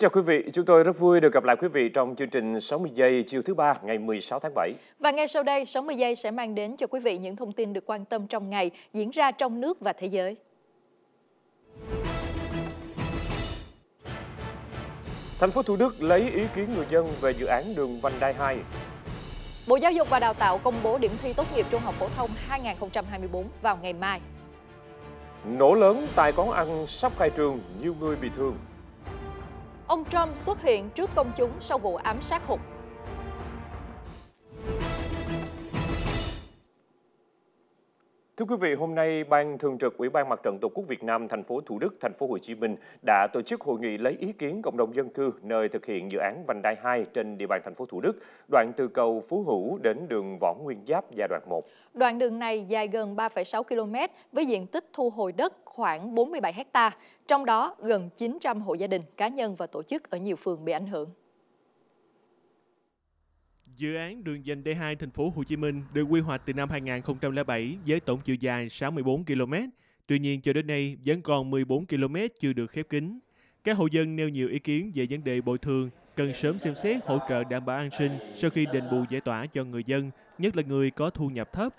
chào quý vị, chúng tôi rất vui được gặp lại quý vị trong chương trình 60 giây chiều thứ ba ngày 16 tháng 7. Và ngay sau đây, 60 giây sẽ mang đến cho quý vị những thông tin được quan tâm trong ngày diễn ra trong nước và thế giới. Thành phố Thủ Đức lấy ý kiến người dân về dự án đường vành đai 2. Bộ Giáo dục và Đào tạo công bố điểm thi tốt nghiệp trung học phổ thông 2024 vào ngày mai. Nổ lớn tại quán ăn sắp khai trường, nhiều người bị thương ông Trump xuất hiện trước công chúng sau vụ ám sát hụt Thưa quý vị, hôm nay Ban Thường trực Ủy ban Mặt trận Tổ quốc Việt Nam thành phố Thủ Đức, thành phố Hồ Chí Minh đã tổ chức hội nghị lấy ý kiến cộng đồng dân cư nơi thực hiện dự án vành đai 2 trên địa bàn thành phố Thủ Đức, đoạn từ cầu Phú Hữu đến đường Võ Nguyên Giáp giai đoạn 1. Đoạn đường này dài gần 3,6 km với diện tích thu hồi đất khoảng 47 ha, trong đó gần 900 hộ gia đình, cá nhân và tổ chức ở nhiều phường bị ảnh hưởng. Dự án đường dành D2 thành phố Hồ Chí Minh được quy hoạch từ năm 2007 với tổng chiều dài 64 km. Tuy nhiên cho đến nay vẫn còn 14 km chưa được khép kín. Các hộ dân nêu nhiều ý kiến về vấn đề bồi thường, cần sớm xem xét hỗ trợ đảm bảo an sinh sau khi đền bù giải tỏa cho người dân, nhất là người có thu nhập thấp.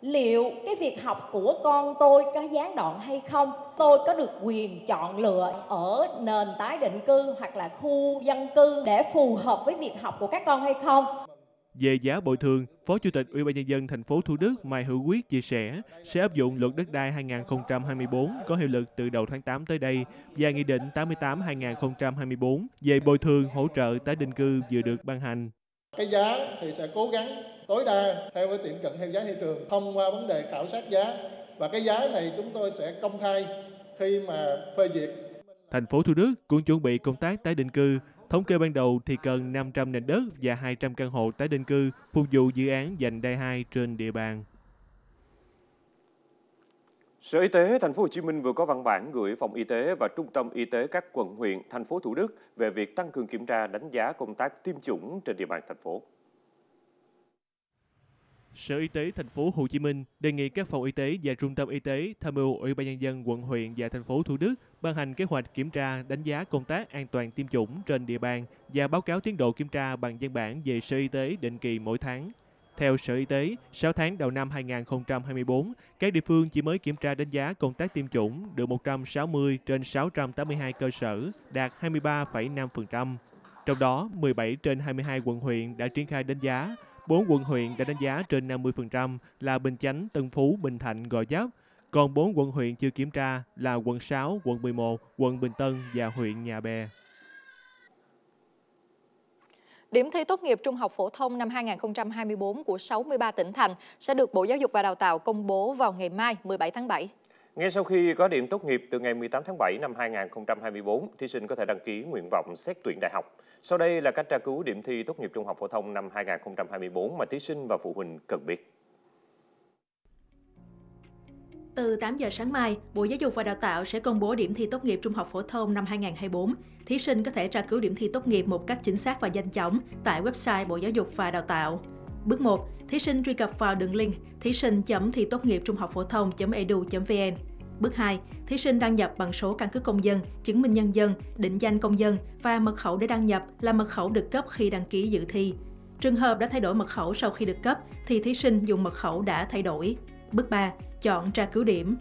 Liệu cái việc học của con tôi có gián đoạn hay không? Tôi có được quyền chọn lựa ở nền tái định cư hoặc là khu dân cư để phù hợp với việc học của các con hay không? Về giá bồi thường, Phó Chủ tịch Ủy ban nhân dân thành phố Thủ Đức Mai Hữu Quyết chia sẻ sẽ áp dụng luật đất đai 2024 có hiệu lực từ đầu tháng 8 tới đây và nghị định 88/2024 về bồi thường hỗ trợ tái định cư vừa được ban hành. Cái giá thì sẽ cố gắng tối đa theo cái tiệm cận theo giá thị trường thông qua vấn đề khảo sát giá và cái giá này chúng tôi sẽ công khai khi mà phê duyệt Thành phố Thủ Đức cũng chuẩn bị công tác tái định cư Thống kê ban đầu thì cần 500 nền đất và 200 căn hộ tái định cư phục vụ dự án dành đai 2 trên địa bàn. Sở Y tế Thành phố Hồ Chí Minh vừa có văn bản gửi Phòng Y tế và Trung tâm Y tế các quận huyện, thành phố Thủ Đức về việc tăng cường kiểm tra đánh giá công tác tiêm chủng trên địa bàn thành phố. Sở Y tế thành phố Hồ Chí Minh đề nghị các phòng y tế và trung tâm y tế tham mưu Ủy ban nhân dân quận huyện và thành phố Thủ Đức ban hành kế hoạch kiểm tra, đánh giá công tác an toàn tiêm chủng trên địa bàn và báo cáo tiến độ kiểm tra bằng văn bản về Sở Y tế định kỳ mỗi tháng. Theo Sở Y tế, 6 tháng đầu năm 2024, các địa phương chỉ mới kiểm tra đánh giá công tác tiêm chủng được 160 trên 682 cơ sở, đạt 23,5%. Trong đó, 17 trên 22 quận huyện đã triển khai đánh giá, 4 quận huyện đã đánh giá trên 50% là Bình Chánh, Tân Phú, Bình Thạnh, Gò Vấp. Còn 4 quận huyện chưa kiểm tra là quận 6, quận 11, quận Bình Tân và huyện Nhà Bè. Điểm thi tốt nghiệp trung học phổ thông năm 2024 của 63 tỉnh thành sẽ được Bộ Giáo dục và Đào tạo công bố vào ngày mai 17 tháng 7. Ngay sau khi có điểm tốt nghiệp từ ngày 18 tháng 7 năm 2024, thí sinh có thể đăng ký nguyện vọng xét tuyển đại học. Sau đây là cách tra cứu điểm thi tốt nghiệp trung học phổ thông năm 2024 mà thí sinh và phụ huynh cần biết. Từ 8 giờ sáng mai, Bộ Giáo dục và Đào tạo sẽ công bố điểm thi tốt nghiệp trung học phổ thông năm 2024. Thí sinh có thể tra cứu điểm thi tốt nghiệp một cách chính xác và nhanh chóng tại website Bộ Giáo dục và Đào tạo. Bước 1. Thí sinh truy cập vào đường link thí sinh thi tốt nghiệp trung học phổ thông edu vn Bước 2, thí sinh đăng nhập bằng số căn cước công dân, chứng minh nhân dân, định danh công dân và mật khẩu để đăng nhập là mật khẩu được cấp khi đăng ký dự thi. Trường hợp đã thay đổi mật khẩu sau khi được cấp thì thí sinh dùng mật khẩu đã thay đổi. Bước 3, chọn tra cứu điểm.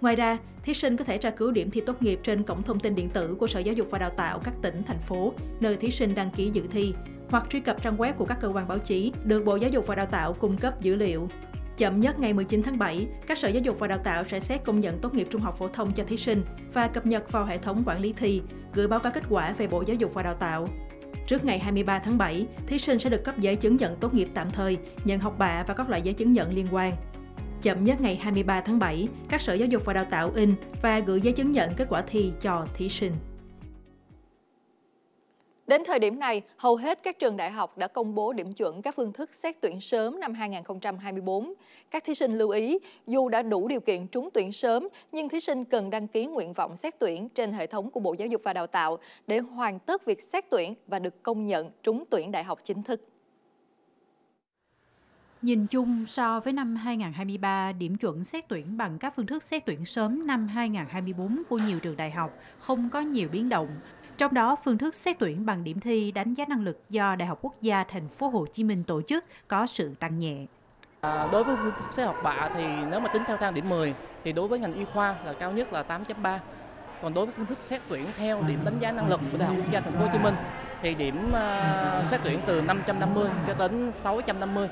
Ngoài ra, thí sinh có thể tra cứu điểm thi tốt nghiệp trên cổng thông tin điện tử của Sở Giáo dục và Đào tạo các tỉnh, thành phố nơi thí sinh đăng ký dự thi hoặc truy cập trang web của các cơ quan báo chí được Bộ Giáo dục và Đào tạo cung cấp dữ liệu. Chậm nhất ngày 19 tháng 7, các sở giáo dục và đào tạo sẽ xét công nhận tốt nghiệp trung học phổ thông cho thí sinh và cập nhật vào hệ thống quản lý thi, gửi báo cáo kết quả về Bộ Giáo dục và Đào tạo. Trước ngày 23 tháng 7, thí sinh sẽ được cấp giấy chứng nhận tốt nghiệp tạm thời, nhận học bạ và các loại giấy chứng nhận liên quan. Chậm nhất ngày 23 tháng 7, các sở giáo dục và đào tạo in và gửi giấy chứng nhận kết quả thi cho thí sinh. Đến thời điểm này, hầu hết các trường đại học đã công bố điểm chuẩn các phương thức xét tuyển sớm năm 2024. Các thí sinh lưu ý, dù đã đủ điều kiện trúng tuyển sớm, nhưng thí sinh cần đăng ký nguyện vọng xét tuyển trên hệ thống của Bộ Giáo dục và Đào tạo để hoàn tất việc xét tuyển và được công nhận trúng tuyển đại học chính thức. Nhìn chung, so với năm 2023, điểm chuẩn xét tuyển bằng các phương thức xét tuyển sớm năm 2024 của nhiều trường đại học không có nhiều biến động trong đó, phương thức xét tuyển bằng điểm thi đánh giá năng lực do Đại học Quốc gia Thành phố Hồ Chí Minh tổ chức có sự tăng nhẹ. À, đối với phương thức xét học bạ thì nếu mà tính theo thang điểm 10 thì đối với ngành y khoa là cao nhất là 8.3. Còn đối với phương thức xét tuyển theo điểm đánh giá năng lực của Đại học Quốc gia Thành phố Hồ Chí Minh thì điểm à, xét tuyển từ 550 cho đến 650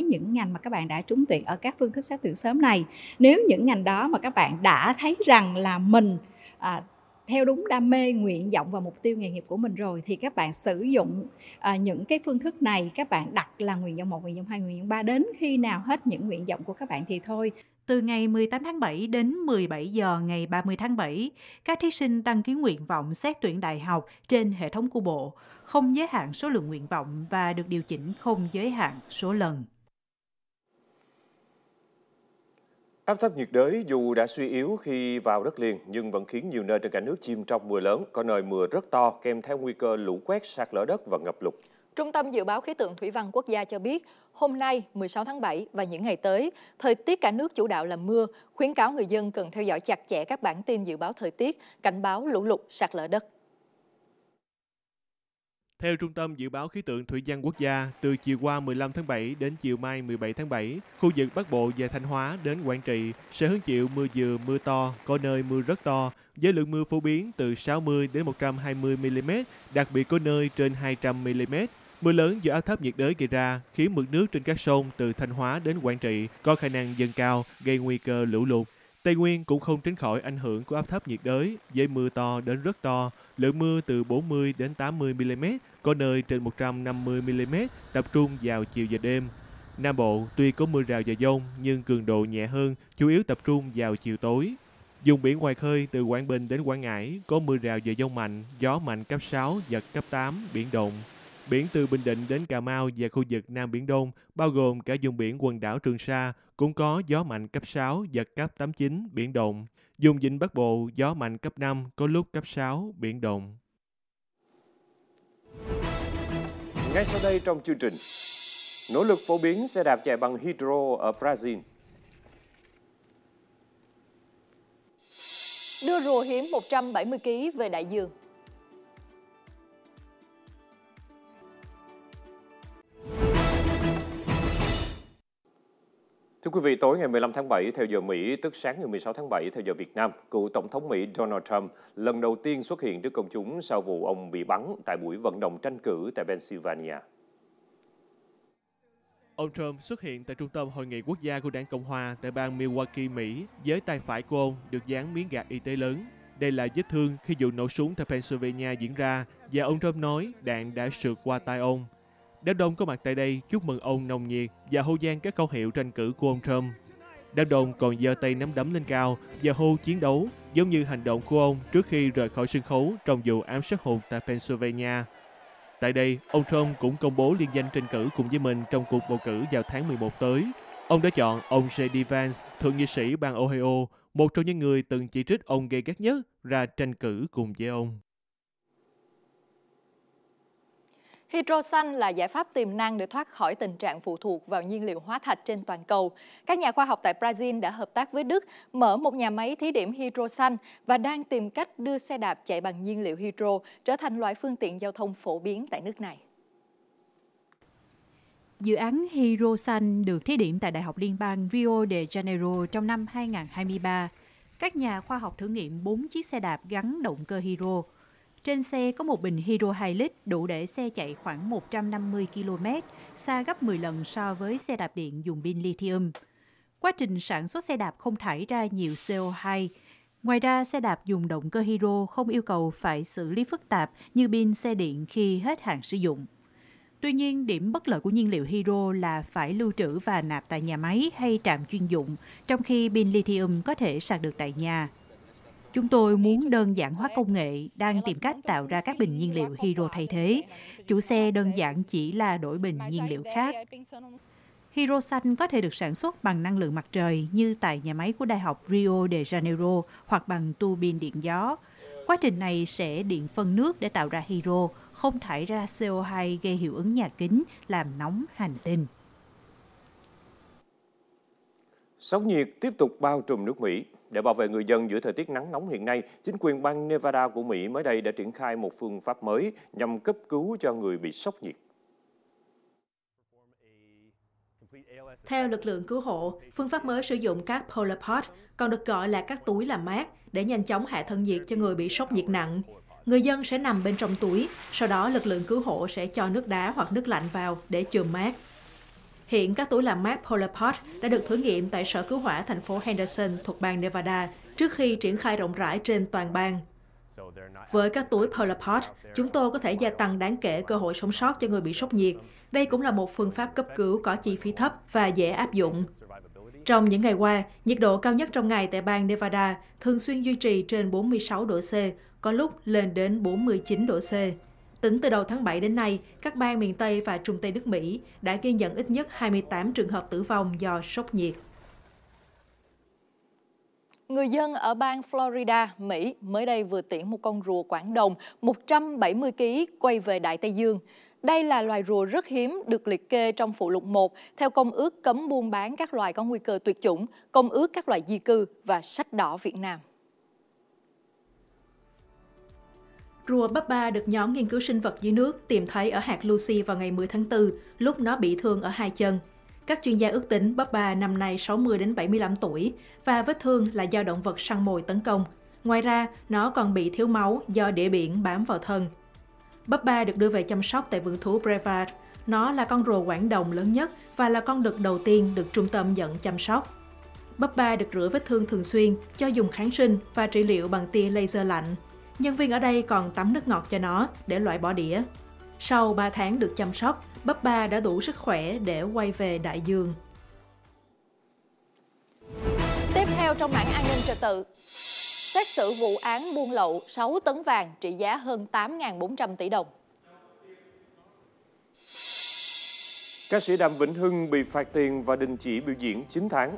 những ngành mà các bạn đã trúng tuyển ở các phương thức xét tuyển sớm này nếu những ngành đó mà các bạn đã thấy rằng là mình à, theo đúng đam mê nguyện vọng và mục tiêu nghề nghiệp của mình rồi thì các bạn sử dụng à, những cái phương thức này các bạn đặt là nguyện vọng một nguyện vọng hai nguyện vọng ba đến khi nào hết những nguyện vọng của các bạn thì thôi từ ngày 18 tháng 7 đến 17 giờ ngày 30 tháng 7, các thí sinh đăng ký nguyện vọng xét tuyển đại học trên hệ thống của Bộ, không giới hạn số lượng nguyện vọng và được điều chỉnh không giới hạn số lần. Áp thấp nhiệt đới dù đã suy yếu khi vào đất liền nhưng vẫn khiến nhiều nơi trên cả nước chìm trong mưa lớn, có nơi mưa rất to kèm theo nguy cơ lũ quét, sạt lở đất và ngập lụt. Trung tâm Dự báo Khí tượng Thủy văn Quốc gia cho biết, hôm nay 16 tháng 7 và những ngày tới, thời tiết cả nước chủ đạo là mưa, khuyến cáo người dân cần theo dõi chặt chẽ các bản tin dự báo thời tiết, cảnh báo lũ lụt, sạt lở đất. Theo Trung tâm Dự báo Khí tượng Thủy văn Quốc gia, từ chiều qua 15 tháng 7 đến chiều mai 17 tháng 7, khu vực Bắc Bộ và Thanh Hóa đến Quảng Trị sẽ hứng chịu mưa vừa, mưa to, có nơi mưa rất to, với lượng mưa phổ biến từ 60 đến 120 mm, đặc biệt có nơi trên 200 mm. Mưa lớn do áp thấp nhiệt đới gây ra khiến mực nước trên các sông từ Thanh Hóa đến Quảng Trị có khả năng dâng cao, gây nguy cơ lũ lụt. Tây Nguyên cũng không tránh khỏi ảnh hưởng của áp thấp nhiệt đới, với mưa to đến rất to, lượng mưa từ 40 đến 80 mm, có nơi trên 150 mm, tập trung vào chiều và đêm. Nam Bộ tuy có mưa rào và dông nhưng cường độ nhẹ hơn, chủ yếu tập trung vào chiều tối. Dùng biển ngoài khơi từ Quảng Bình đến Quảng Ngãi có mưa rào và dông mạnh, gió mạnh cấp 6, giật cấp 8, biển động. Biển từ Bình Định đến Cà Mau và khu vực Nam Biển Đông, bao gồm cả vùng biển quần đảo Trường Sa, cũng có gió mạnh cấp 6, giật cấp 89, biển động. Vùng vịnh Bắc Bộ, gió mạnh cấp 5, có lúc cấp 6, biển động. Ngay sau đây trong chương trình, nỗ lực phổ biến xe đạp chạy bằng hydro ở Brazil. Đưa rùa hiếm 170 kg về đại dương. Thưa quý vị, tối ngày 15 tháng 7 theo giờ Mỹ, tức sáng ngày 16 tháng 7 theo giờ Việt Nam, cựu Tổng thống Mỹ Donald Trump lần đầu tiên xuất hiện trước công chúng sau vụ ông bị bắn tại buổi vận động tranh cử tại Pennsylvania. Ông Trump xuất hiện tại trung tâm hội nghị quốc gia của đảng Cộng Hòa tại bang Milwaukee, Mỹ. Với tay phải của ông được dán miếng gạt y tế lớn. Đây là vết thương khi vụ nổ súng tại Pennsylvania diễn ra và ông Trump nói đạn đã sượt qua tay ông. Đám đông có mặt tại đây chúc mừng ông nồng nhiệt và hô gian các khẩu hiệu tranh cử của ông Trump. Đám đông còn giơ tay nắm đấm lên cao và hô chiến đấu giống như hành động của ông trước khi rời khỏi sân khấu trong vụ ám sát hụt tại Pennsylvania. Tại đây, ông Trump cũng công bố liên danh tranh cử cùng với mình trong cuộc bầu cử vào tháng 11 tới. Ông đã chọn ông J.D. Vance, thượng nghị sĩ bang Ohio, một trong những người từng chỉ trích ông gây gắt nhất, ra tranh cử cùng với ông. Hydroxanh là giải pháp tiềm năng để thoát khỏi tình trạng phụ thuộc vào nhiên liệu hóa thạch trên toàn cầu. Các nhà khoa học tại Brazil đã hợp tác với Đức mở một nhà máy thí điểm hydroxanh và đang tìm cách đưa xe đạp chạy bằng nhiên liệu hydro trở thành loại phương tiện giao thông phổ biến tại nước này. Dự án Hydroxanh được thí điểm tại Đại học Liên bang Rio de Janeiro trong năm 2023. Các nhà khoa học thử nghiệm 4 chiếc xe đạp gắn động cơ hydro trên xe có một bình hydro 2 lít đủ để xe chạy khoảng 150 km, xa gấp 10 lần so với xe đạp điện dùng pin lithium. Quá trình sản xuất xe đạp không thải ra nhiều CO2. Ngoài ra, xe đạp dùng động cơ hydro không yêu cầu phải xử lý phức tạp như pin xe điện khi hết hạn sử dụng. Tuy nhiên, điểm bất lợi của nhiên liệu hydro là phải lưu trữ và nạp tại nhà máy hay trạm chuyên dụng, trong khi pin lithium có thể sạc được tại nhà. Chúng tôi muốn đơn giản hóa công nghệ, đang tìm cách tạo ra các bình nhiên liệu hydro thay thế. Chủ xe đơn giản chỉ là đổi bình nhiên liệu khác. Hydro xanh có thể được sản xuất bằng năng lượng mặt trời như tại nhà máy của Đại học Rio de Janeiro hoặc bằng tu bin điện gió. Quá trình này sẽ điện phân nước để tạo ra hydro, không thải ra CO2 gây hiệu ứng nhà kính, làm nóng hành tinh. Sóng nhiệt tiếp tục bao trùm nước Mỹ. Để bảo vệ người dân giữa thời tiết nắng nóng hiện nay, chính quyền bang Nevada của Mỹ mới đây đã triển khai một phương pháp mới nhằm cấp cứu cho người bị sốc nhiệt. Theo lực lượng cứu hộ, phương pháp mới sử dụng các polar pod, còn được gọi là các túi làm mát, để nhanh chóng hạ thân nhiệt cho người bị sốc nhiệt nặng. Người dân sẽ nằm bên trong túi, sau đó lực lượng cứu hộ sẽ cho nước đá hoặc nước lạnh vào để chườm mát. Hiện các túi làm mát Polarpod đã được thử nghiệm tại Sở Cứu hỏa thành phố Henderson thuộc bang Nevada trước khi triển khai rộng rãi trên toàn bang. Với các túi Polarpod, chúng tôi có thể gia tăng đáng kể cơ hội sống sót cho người bị sốc nhiệt. Đây cũng là một phương pháp cấp cứu có chi phí thấp và dễ áp dụng. Trong những ngày qua, nhiệt độ cao nhất trong ngày tại bang Nevada thường xuyên duy trì trên 46 độ C, có lúc lên đến 49 độ C. Tính từ đầu tháng 7 đến nay, các bang miền Tây và Trung Tây nước Mỹ đã ghi nhận ít nhất 28 trường hợp tử vong do sốc nhiệt. Người dân ở bang Florida, Mỹ mới đây vừa tiễn một con rùa Quảng Đồng 170 kg quay về Đại Tây Dương. Đây là loài rùa rất hiếm được liệt kê trong phụ lục 1 theo Công ước cấm buôn bán các loài có nguy cơ tuyệt chủng, Công ước các loài di cư và sách đỏ Việt Nam. Rùa Baba được nhóm nghiên cứu sinh vật dưới nước tìm thấy ở hạt Lucy vào ngày 10 tháng 4, lúc nó bị thương ở hai chân. Các chuyên gia ước tính Baba năm nay 60 đến 75 tuổi và vết thương là do động vật săn mồi tấn công. Ngoài ra, nó còn bị thiếu máu do đĩa biển bám vào thân. Baba được đưa về chăm sóc tại vườn thú Brevard. Nó là con rùa quảng đồng lớn nhất và là con đực đầu tiên được trung tâm nhận chăm sóc. Baba được rửa vết thương thường xuyên, cho dùng kháng sinh và trị liệu bằng tia laser lạnh. Nhân viên ở đây còn tắm nước ngọt cho nó để loại bỏ đĩa. Sau 3 tháng được chăm sóc, bắp ba đã đủ sức khỏe để quay về đại dương. Tiếp theo trong mảng an ninh trật tự, xét xử vụ án buôn lậu 6 tấn vàng trị giá hơn 8.400 tỷ đồng. Ca sĩ Đàm Vĩnh Hưng bị phạt tiền và đình chỉ biểu diễn 9 tháng.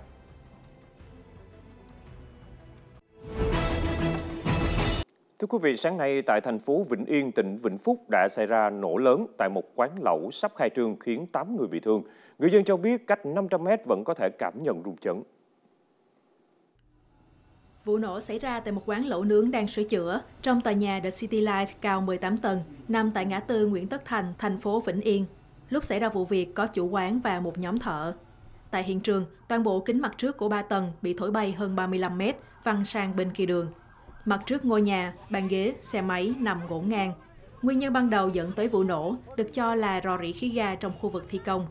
Thưa quý vị, sáng nay tại thành phố Vĩnh Yên, tỉnh Vĩnh Phúc đã xảy ra nổ lớn tại một quán lẩu sắp khai trương khiến 8 người bị thương. Người dân cho biết cách 500 mét vẫn có thể cảm nhận rung chấn. Vụ nổ xảy ra tại một quán lẩu nướng đang sửa chữa trong tòa nhà The City Light cao 18 tầng, nằm tại ngã tư Nguyễn Tất Thành, thành phố Vĩnh Yên. Lúc xảy ra vụ việc có chủ quán và một nhóm thợ. Tại hiện trường, toàn bộ kính mặt trước của 3 tầng bị thổi bay hơn 35 mét, văng sang bên kia đường – Mặt trước ngôi nhà, bàn ghế, xe máy nằm gỗ ngang. Nguyên nhân ban đầu dẫn tới vụ nổ được cho là rò rỉ khí ga trong khu vực thi công.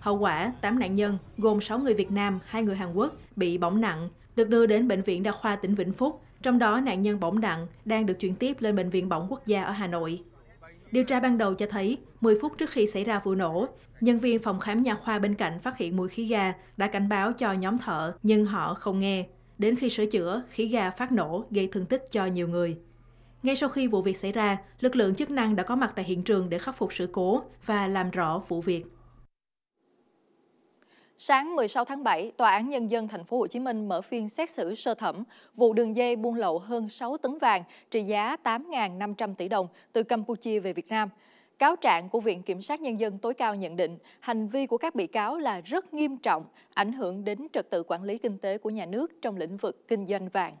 Hậu quả, 8 nạn nhân, gồm 6 người Việt Nam, 2 người Hàn Quốc, bị bỏng nặng, được đưa đến Bệnh viện Đa khoa tỉnh Vĩnh Phúc. Trong đó, nạn nhân bỏng nặng đang được chuyển tiếp lên Bệnh viện Bỏng Quốc gia ở Hà Nội. Điều tra ban đầu cho thấy, 10 phút trước khi xảy ra vụ nổ, nhân viên phòng khám nhà khoa bên cạnh phát hiện mùi khí ga đã cảnh báo cho nhóm thợ, nhưng họ không nghe đến khi sửa chữa, khí ga phát nổ gây thương tích cho nhiều người. Ngay sau khi vụ việc xảy ra, lực lượng chức năng đã có mặt tại hiện trường để khắc phục sự cố và làm rõ vụ việc. Sáng 16 tháng 7, Tòa án Nhân dân Thành phố Hồ Chí Minh mở phiên xét xử sơ thẩm vụ đường dây buôn lậu hơn 6 tấn vàng trị giá 8.500 tỷ đồng từ Campuchia về Việt Nam. Cáo trạng của Viện Kiểm sát Nhân dân tối cao nhận định hành vi của các bị cáo là rất nghiêm trọng, ảnh hưởng đến trật tự quản lý kinh tế của nhà nước trong lĩnh vực kinh doanh vàng.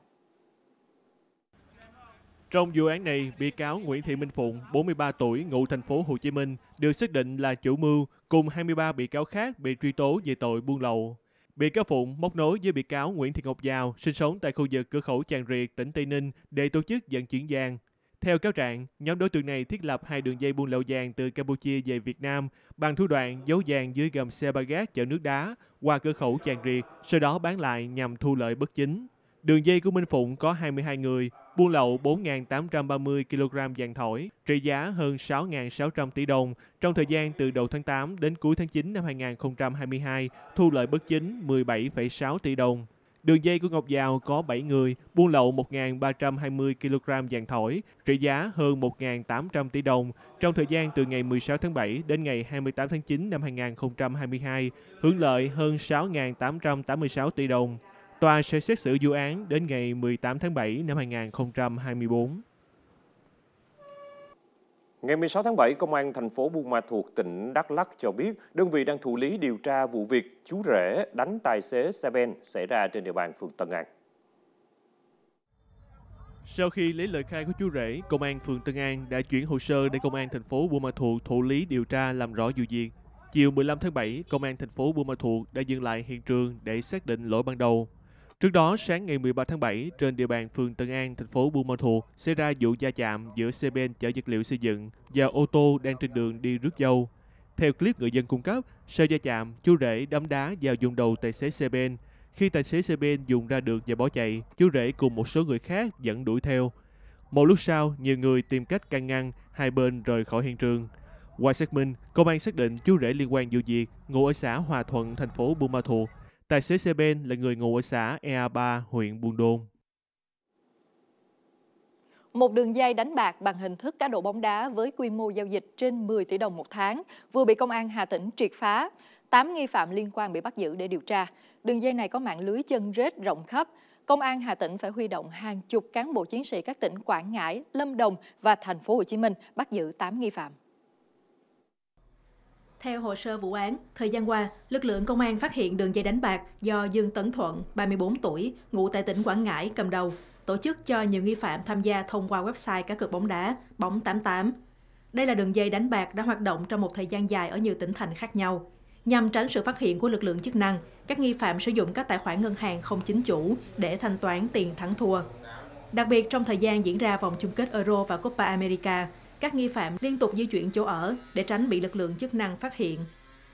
Trong vụ án này, bị cáo Nguyễn Thị Minh Phụng, 43 tuổi, ngụ thành phố Hồ Chí Minh, được xác định là chủ mưu cùng 23 bị cáo khác bị truy tố về tội buôn lậu. Bị cáo Phụng móc nối với bị cáo Nguyễn Thị Ngọc Giao sinh sống tại khu vực cửa khẩu Tràng Riệt, tỉnh Tây Ninh để tổ chức vận chuyển vàng. Theo cáo trạng, nhóm đối tượng này thiết lập hai đường dây buôn lậu vàng từ Campuchia về Việt Nam bằng thủ đoạn giấu vàng dưới gầm xe ba gác chở nước đá qua cửa khẩu Tràng Riệt, sau đó bán lại nhằm thu lợi bất chính. Đường dây của Minh Phụng có 22 người, buôn lậu 4.830 kg vàng thỏi, trị giá hơn 6.600 tỷ đồng trong thời gian từ đầu tháng 8 đến cuối tháng 9 năm 2022, thu lợi bất chính 17,6 tỷ đồng. Đường dây của Ngọc Giao có 7 người, buôn lậu 1.320 kg vàng thỏi, trị giá hơn 1.800 tỷ đồng trong thời gian từ ngày 16 tháng 7 đến ngày 28 tháng 9 năm 2022, hưởng lợi hơn 6.886 tỷ đồng. Tòa sẽ xét xử vụ án đến ngày 18 tháng 7 năm 2024. Ngày 16 tháng 7, Công an thành phố Buôn Ma Thuột, tỉnh Đắk Lắk cho biết đơn vị đang thụ lý điều tra vụ việc chú rể đánh tài xế xe ben xảy ra trên địa bàn phường Tân An. Sau khi lấy lời khai của chú rể, Công an phường Tân An đã chuyển hồ sơ để Công an thành phố Buôn Ma Thuột thụ lý điều tra làm rõ vụ việc. Chiều 15 tháng 7, Công an thành phố Buôn Ma Thuột đã dừng lại hiện trường để xác định lỗi ban đầu Trước đó, sáng ngày 13 tháng 7, trên địa bàn phường Tân An, thành phố Buôn Ma Thuột xảy ra vụ va chạm giữa xe ben chở vật liệu xây dựng và ô tô đang trên đường đi rước dâu. Theo clip người dân cung cấp, sau va chạm, chú rể đấm đá vào dùng đầu tài xế xe ben. Khi tài xế xe ben dùng ra được và bỏ chạy, chú rể cùng một số người khác dẫn đuổi theo. Một lúc sau, nhiều người tìm cách can ngăn, hai bên rời khỏi hiện trường. Qua xác minh, công an xác định chú rể liên quan vụ việc ngụ ở xã Hòa Thuận, thành phố Buôn Ma Thuột Tài xế xe bên là người ngụ ở xã Ea3, huyện Buôn Đôn. Một đường dây đánh bạc bằng hình thức cá độ bóng đá với quy mô giao dịch trên 10 tỷ đồng một tháng vừa bị công an Hà Tĩnh triệt phá. 8 nghi phạm liên quan bị bắt giữ để điều tra. Đường dây này có mạng lưới chân rết rộng khắp. Công an Hà Tĩnh phải huy động hàng chục cán bộ chiến sĩ các tỉnh Quảng Ngãi, Lâm Đồng và thành phố Hồ Chí Minh bắt giữ 8 nghi phạm. Theo hồ sơ vụ án, thời gian qua, lực lượng công an phát hiện đường dây đánh bạc do Dương Tấn Thuận, 34 tuổi, ngụ tại tỉnh Quảng Ngãi cầm đầu, tổ chức cho nhiều nghi phạm tham gia thông qua website cá cược bóng đá Bóng 88. Đây là đường dây đánh bạc đã hoạt động trong một thời gian dài ở nhiều tỉnh thành khác nhau. Nhằm tránh sự phát hiện của lực lượng chức năng, các nghi phạm sử dụng các tài khoản ngân hàng không chính chủ để thanh toán tiền thắng thua. Đặc biệt trong thời gian diễn ra vòng chung kết Euro và Copa America, các nghi phạm liên tục di chuyển chỗ ở để tránh bị lực lượng chức năng phát hiện.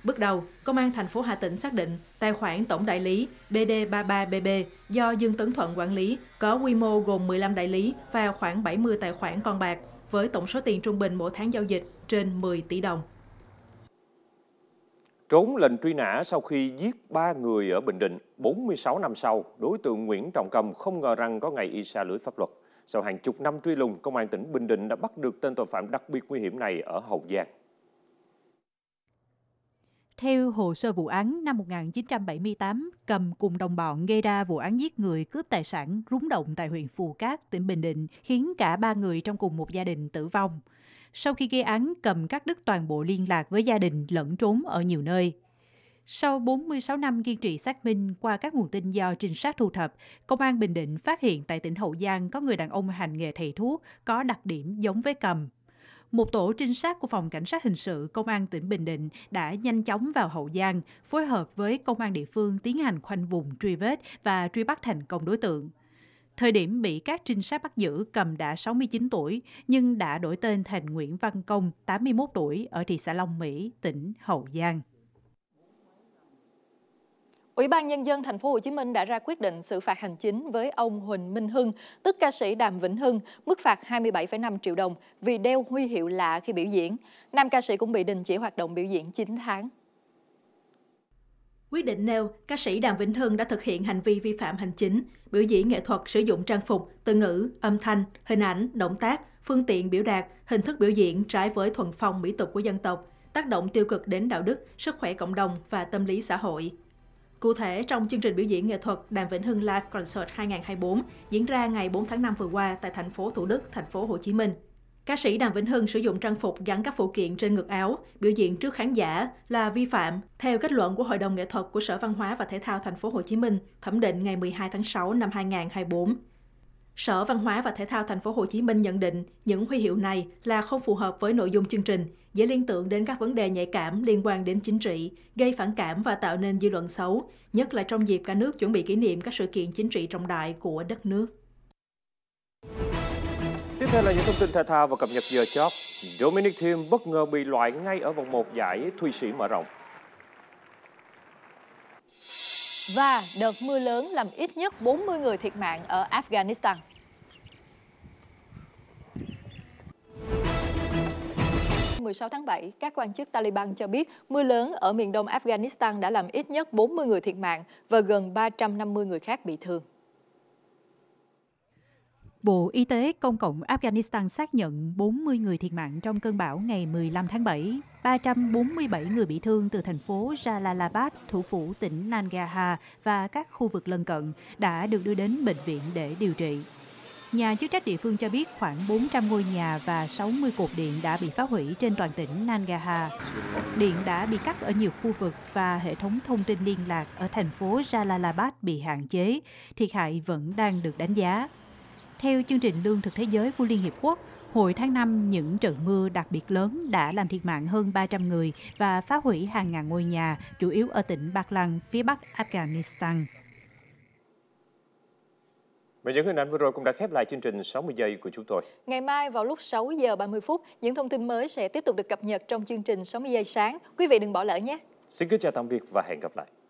Bước đầu, Công an thành phố Hà Tĩnh xác định tài khoản tổng đại lý BD33BB do Dương Tấn Thuận quản lý có quy mô gồm 15 đại lý và khoảng 70 tài khoản con bạc với tổng số tiền trung bình mỗi tháng giao dịch trên 10 tỷ đồng. Trốn lệnh truy nã sau khi giết 3 người ở Bình Định, 46 năm sau, đối tượng Nguyễn Trọng Cầm không ngờ rằng có ngày y xa lưới pháp luật. Sau hàng chục năm truy lùng, Công an tỉnh Bình Định đã bắt được tên tội phạm đặc biệt nguy hiểm này ở Hậu Giang. Theo hồ sơ vụ án năm 1978, Cầm cùng đồng bọn gây ra vụ án giết người cướp tài sản rúng động tại huyện Phù Cát, tỉnh Bình Định, khiến cả ba người trong cùng một gia đình tử vong. Sau khi gây án, Cầm cắt đứt toàn bộ liên lạc với gia đình lẫn trốn ở nhiều nơi. Sau 46 năm kiên trì xác minh qua các nguồn tin do trinh sát thu thập, Công an Bình Định phát hiện tại tỉnh Hậu Giang có người đàn ông hành nghề thầy thuốc có đặc điểm giống với cầm. Một tổ trinh sát của Phòng Cảnh sát Hình sự Công an tỉnh Bình Định đã nhanh chóng vào Hậu Giang, phối hợp với Công an địa phương tiến hành khoanh vùng truy vết và truy bắt thành công đối tượng. Thời điểm bị các trinh sát bắt giữ, Cầm đã 69 tuổi, nhưng đã đổi tên thành Nguyễn Văn Công, 81 tuổi, ở thị xã Long Mỹ, tỉnh Hậu Giang. Ủy ban nhân dân thành phố Hồ Chí Minh đã ra quyết định xử phạt hành chính với ông Huỳnh Minh Hưng, tức ca sĩ Đàm Vĩnh Hưng, mức phạt 27,5 triệu đồng vì đeo huy hiệu lạ khi biểu diễn. Nam ca sĩ cũng bị đình chỉ hoạt động biểu diễn 9 tháng. Quyết định nêu, ca sĩ Đàm Vĩnh Hưng đã thực hiện hành vi vi phạm hành chính, biểu diễn nghệ thuật sử dụng trang phục, từ ngữ, âm thanh, hình ảnh, động tác, phương tiện biểu đạt, hình thức biểu diễn trái với thuần phong mỹ tục của dân tộc, tác động tiêu cực đến đạo đức, sức khỏe cộng đồng và tâm lý xã hội. Cụ thể, trong chương trình biểu diễn nghệ thuật Đàm Vĩnh Hưng Live Concert 2024 diễn ra ngày 4 tháng 5 vừa qua tại thành phố Thủ Đức, thành phố Hồ Chí Minh. Ca sĩ Đàm Vĩnh Hưng sử dụng trang phục gắn các phụ kiện trên ngực áo, biểu diễn trước khán giả là vi phạm theo kết luận của Hội đồng nghệ thuật của Sở Văn hóa và Thể thao thành phố Hồ Chí Minh thẩm định ngày 12 tháng 6 năm 2024. Sở Văn hóa và Thể thao Thành phố Hồ Chí Minh nhận định những huy hiệu này là không phù hợp với nội dung chương trình, dễ liên tưởng đến các vấn đề nhạy cảm liên quan đến chính trị, gây phản cảm và tạo nên dư luận xấu, nhất là trong dịp cả nước chuẩn bị kỷ niệm các sự kiện chính trị trọng đại của đất nước. Tiếp theo là những thông tin thể thao và cập nhật giờ chót. Dominic Thiem bất ngờ bị loại ngay ở vòng 1 giải Thụy Sĩ mở rộng và đợt mưa lớn làm ít nhất 40 người thiệt mạng ở Afghanistan. Hôm 16 tháng 7, các quan chức Taliban cho biết mưa lớn ở miền đông Afghanistan đã làm ít nhất 40 người thiệt mạng và gần 350 người khác bị thương. Bộ Y tế Công cộng Afghanistan xác nhận 40 người thiệt mạng trong cơn bão ngày 15 tháng 7, 347 người bị thương từ thành phố Jalalabad, thủ phủ tỉnh Nangarhar và các khu vực lân cận đã được đưa đến bệnh viện để điều trị. Nhà chức trách địa phương cho biết khoảng 400 ngôi nhà và 60 cột điện đã bị phá hủy trên toàn tỉnh Nangarhar. Điện đã bị cắt ở nhiều khu vực và hệ thống thông tin liên lạc ở thành phố Jalalabad bị hạn chế. Thiệt hại vẫn đang được đánh giá. Theo chương trình lương thực thế giới của Liên Hiệp Quốc, hồi tháng 5 những trận mưa đặc biệt lớn đã làm thiệt mạng hơn 300 người và phá hủy hàng ngàn ngôi nhà, chủ yếu ở tỉnh Baklan, phía bắc Afghanistan. Và những hình ảnh vừa rồi cũng đã khép lại chương trình 60 giây của chúng tôi. Ngày mai vào lúc 6 giờ 30 phút, những thông tin mới sẽ tiếp tục được cập nhật trong chương trình 60 giây sáng. Quý vị đừng bỏ lỡ nhé. Xin kính chào tạm biệt và hẹn gặp lại.